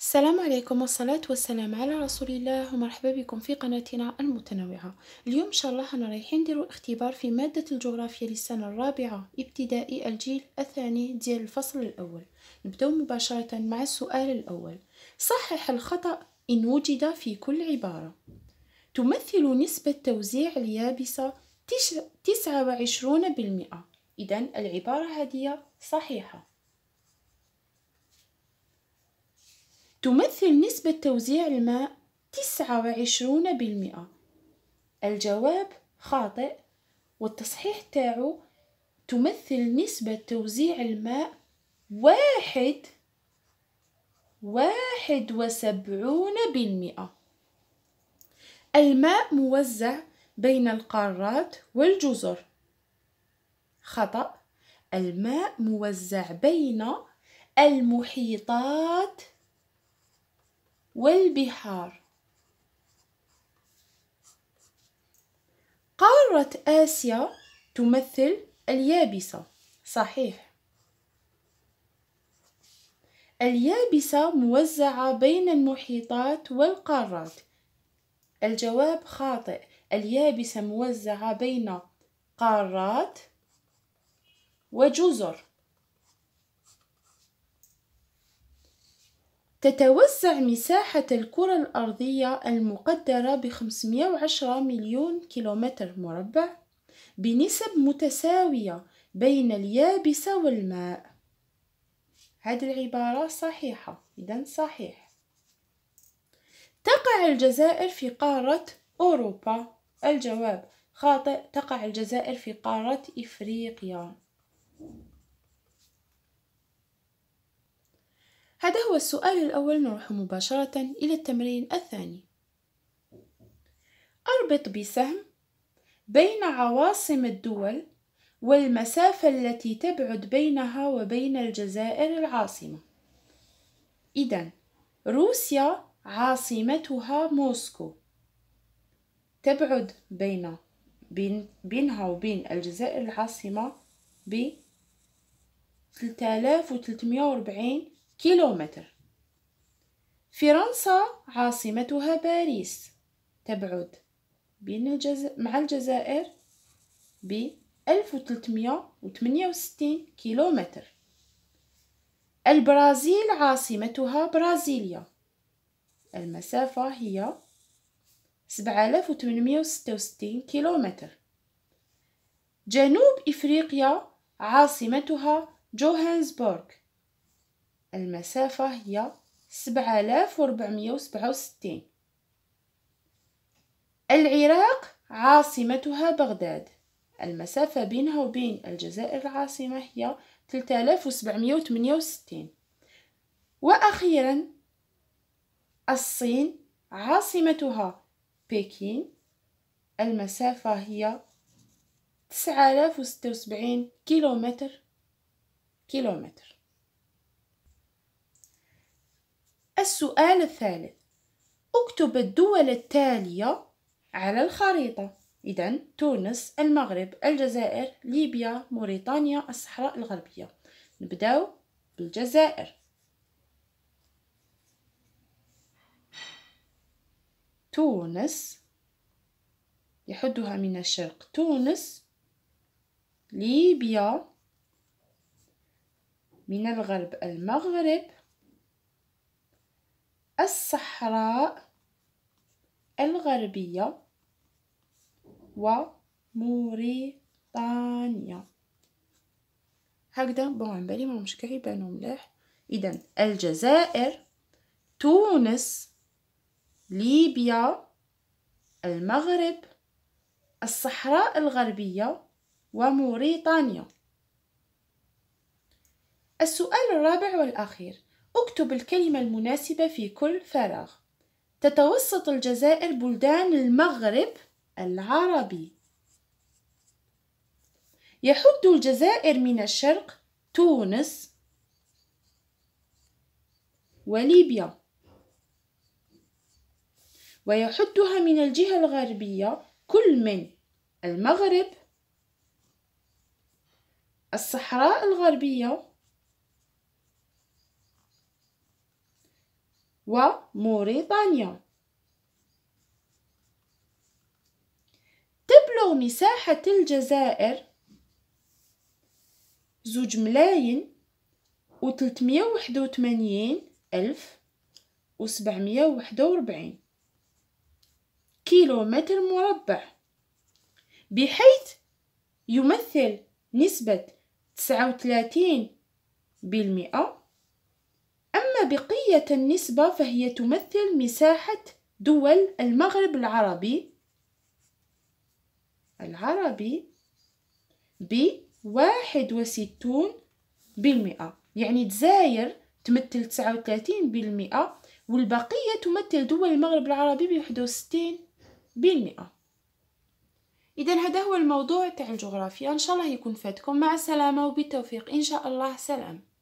السلام عليكم والصلاة والسلام على رسول الله ومرحبا بكم في قناتنا المتنوعة اليوم إن شاء الله أنا رايحين نديرو اختبار في مادة الجغرافيا للسنة الرابعة ابتدائي الجيل الثاني ديال الفصل الأول نبدأ مباشرة مع السؤال الأول صحح الخطأ إن وجد في كل عبارة تمثل نسبة توزيع اليابسة بالمئة إذا العبارة هذه صحيحة تمثل نسبة توزيع الماء 29% الجواب خاطئ والتصحيح تاعو تمثل نسبة توزيع الماء واحد واحد وسبعون بالمئة الماء موزع بين القارات والجزر خطأ الماء موزع بين المحيطات والبحار قارة آسيا تمثل اليابسة صحيح اليابسة موزعة بين المحيطات والقارات الجواب خاطئ اليابسة موزعة بين قارات وجزر تتوسع مساحة الكرة الأرضية المقدرة ب 510 مليون كيلومتر مربع بنسب متساوية بين اليابسة والماء هذه العبارة صحيحة إذا صحيح تقع الجزائر في قارة أوروبا الجواب خاطئ تقع الجزائر في قارة إفريقيا هذا هو السؤال الأول نروح مباشرة إلى التمرين الثاني أربط بسهم بين عواصم الدول والمسافة التي تبعد بينها وبين الجزائر العاصمة إذا روسيا عاصمتها موسكو تبعد بين بين بينها وبين الجزائر العاصمة ب 3340 كيلومتر فرنسا عاصمتها باريس تبعد بين الجز... مع الجزائر ب 1368 كيلومتر البرازيل عاصمتها برازيليا المسافة هي 7866 كيلومتر جنوب إفريقيا عاصمتها جوهانسبورغ المسافة هي سبعة آلاف وربعمية وسبعة وستين العراق عاصمتها بغداد المسافة بينها وبين الجزائر العاصمة هي وستين وأخيرا الصين عاصمتها بكين المسافة هي وسبعين كيلومتر كيلومتر السؤال الثالث اكتب الدول التالية على الخريطة إذا تونس المغرب الجزائر ليبيا موريتانيا الصحراء الغربية نبداو بالجزائر تونس يحدها من الشرق تونس ليبيا من الغرب المغرب الصحراء الغربية وموريتانيا هكذا بون على بالي ماهمش كيبانو مليح اذا الجزائر تونس ليبيا المغرب الصحراء الغربية وموريتانيا السؤال الرابع والأخير اكتب الكلمة المناسبة في كل فراغ تتوسط الجزائر بلدان المغرب العربي يحد الجزائر من الشرق تونس وليبيا ويحدها من الجهة الغربية كل من المغرب الصحراء الغربية وموريتانيا تبلغ مساحة الجزائر زوج ملايين و تلتمية وثمانين ألف وسبعمية وحدة وربعين كيلومتر مربع بحيث يمثل نسبة تسعة وثلاثين بالمئة أما بقية النسبة فهي تمثل مساحة دول المغرب العربي العربي بواحد وستون بالمئة يعني دزاير تمثل تسعة وثلاثين بالمئة والبقية تمثل دول المغرب العربي بواحد وستين بالمئة إذا هذا هو الموضوع تاع الجغرافيا إن شاء الله يكون فاتكم مع السلامة وبالتوفيق إن شاء الله سلام